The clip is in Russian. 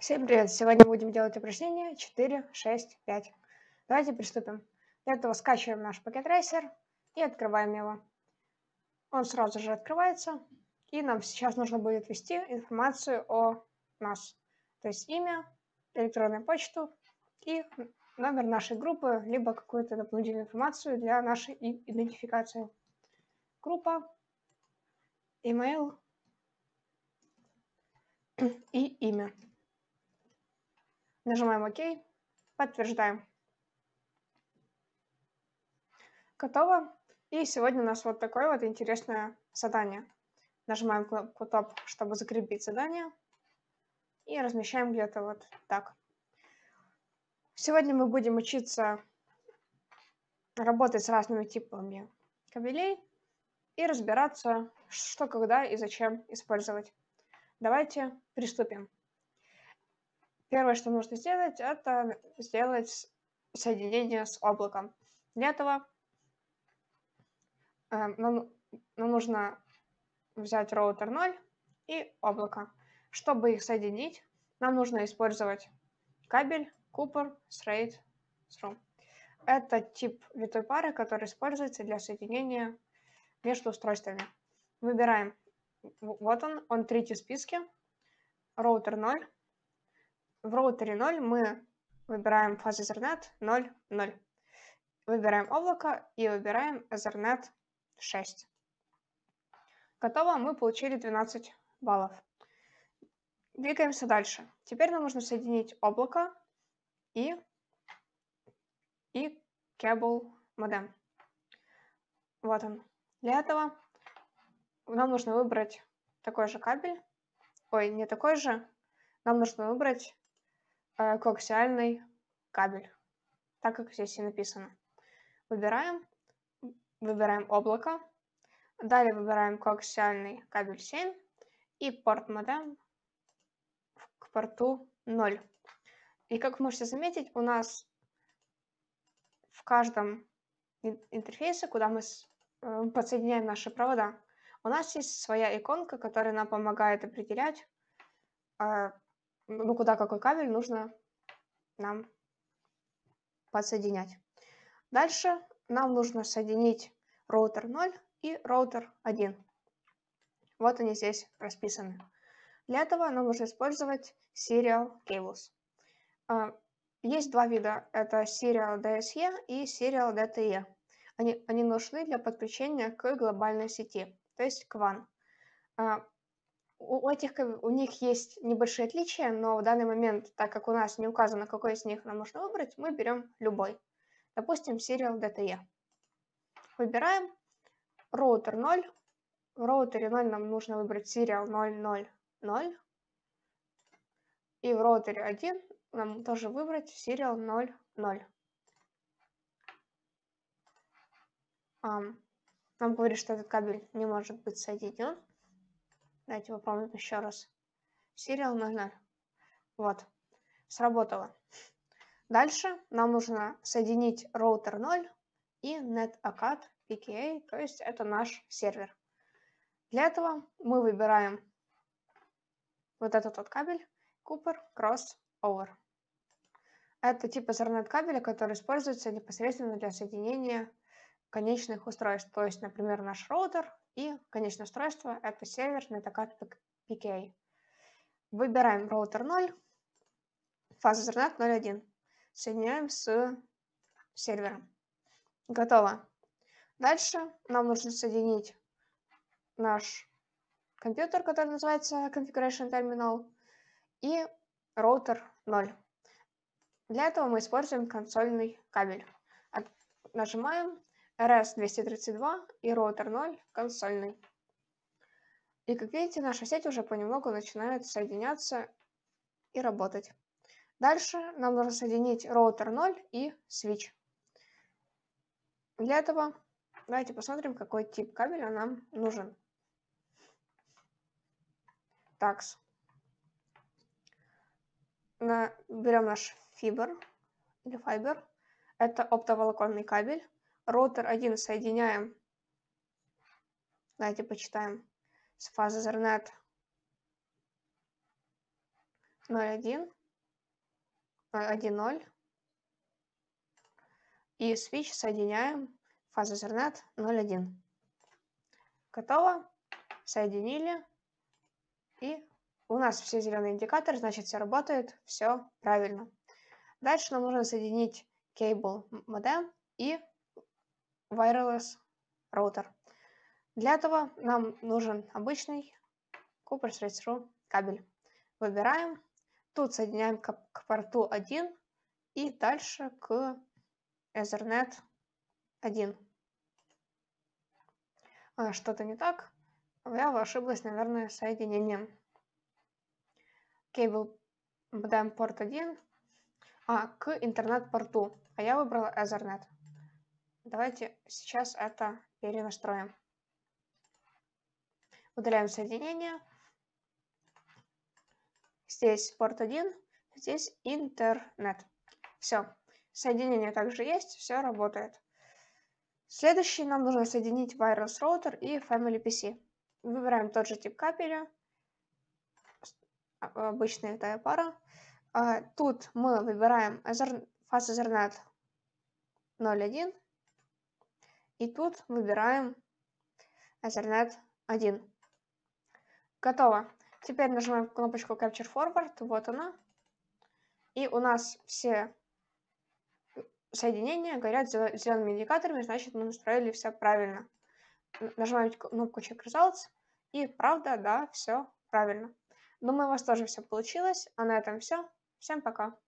Всем привет! Сегодня будем делать упражнение 4, 6, 5. Давайте приступим. Для этого скачиваем наш пакет рейсер и открываем его. Он сразу же открывается, и нам сейчас нужно будет ввести информацию о нас. То есть имя, электронную почту и номер нашей группы, либо какую-то дополнительную информацию для нашей идентификации. Группа, email и имя. Нажимаем ОК, подтверждаем. Готово. И сегодня у нас вот такое вот интересное задание. Нажимаем кнопку чтобы закрепить задание. И размещаем где-то вот так. Сегодня мы будем учиться работать с разными типами кабелей и разбираться, что, когда и зачем использовать. Давайте приступим. Первое, что нужно сделать, это сделать соединение с облаком. Для этого э, нам, нам нужно взять роутер 0 и облако. Чтобы их соединить, нам нужно использовать кабель Cooper Straight Through. Это тип витой пары, который используется для соединения между устройствами. Выбираем. Вот он, он третий в списке. Роутер 0 в роутере 0 мы выбираем фаз Ethernet 0, 0. Выбираем облако и выбираем Ethernet 6. Готово, мы получили 12 баллов. Двигаемся дальше. Теперь нам нужно соединить облако и, и Cable модем. Вот он. Для этого нам нужно выбрать такой же кабель. Ой, не такой же. Нам нужно выбрать Э, коаксиальный кабель, так как здесь и написано. Выбираем, выбираем облако, далее выбираем коаксиальный кабель 7 и порт модем к порту 0. И как вы можете заметить, у нас в каждом интерфейсе, куда мы э, подсоединяем наши провода, у нас есть своя иконка, которая нам помогает определять, э, ну, куда какой кабель нужно нам подсоединять. Дальше нам нужно соединить роутер 0 и роутер 1. Вот они здесь расписаны. Для этого нам нужно использовать Serial Cables. А, есть два вида, это Serial DSE и Serial DTE. Они, они нужны для подключения к глобальной сети, то есть к WAN. А, у, у этих у них есть небольшие отличия, но в данный момент, так как у нас не указано, какой из них нам нужно выбрать, мы берем любой. Допустим, Serial DTE. Выбираем роутер 0. В роутере 0 нам нужно выбрать Serial 000. И в роутере 1 нам тоже выбрать Serial 00. Um, нам говорит, что этот кабель не может быть соединен. Давайте попробуем еще раз. Serial нужно. Вот. Сработало. Дальше нам нужно соединить роутер 0 и netacad PKA, то есть это наш сервер. Для этого мы выбираем вот этот вот кабель Cooper Crossover. Это тип Ethernet кабеля, который используется непосредственно для соединения конечных устройств. То есть, например, наш роутер и конечное устройство – это северный такат PK. Выбираем роутер 0, фазу зернат 0.1. Соединяем с сервером. Готово. Дальше нам нужно соединить наш компьютер, который называется Configuration Terminal, и роутер 0. Для этого мы используем консольный кабель. Нажимаем RS-232 и роутер 0 консольный. И как видите, наша сеть уже понемногу начинает соединяться и работать. Дальше нам нужно соединить роутер 0 и switch. Для этого давайте посмотрим, какой тип кабеля нам нужен. Такс. На, берем наш фибр или файбер. Это оптоволоконный кабель ротор 1 соединяем. Давайте почитаем. С фазы Ethernet 0.1, 0.1.0. И свич соединяем фаза Ethernet 0.1. Готово. Соединили. И у нас все зеленые индикаторы, значит все работает, все правильно. Дальше нам нужно соединить кейбл модем и wireless роутер. Для этого нам нужен обычный Cooper кабель. Выбираем. Тут соединяем к, к порту 1 и дальше к Ethernet 1. А, Что-то не так. Я ошиблась, наверное, соединением. Кабель подаем порт 1 а, к интернет-порту, а я выбрала Ethernet. Давайте сейчас это перенастроим. Удаляем соединение. Здесь порт 1, здесь интернет. Все. Соединение также есть, все работает. Следующий нам нужно соединить Wireless Router и Family PC. Выбираем тот же тип кабеля, а, обычная тая пара. А, тут мы выбираем Ethernet, фаз Ethernet 0.1 и тут выбираем Ethernet 1. Готово. Теперь нажимаем кнопочку Capture Forward. Вот она. И у нас все соединения горят зелеными индикаторами, значит мы настроили все правильно. Нажимаем кнопку Check Results. И правда, да, все правильно. Думаю, у вас тоже все получилось. А на этом все. Всем пока.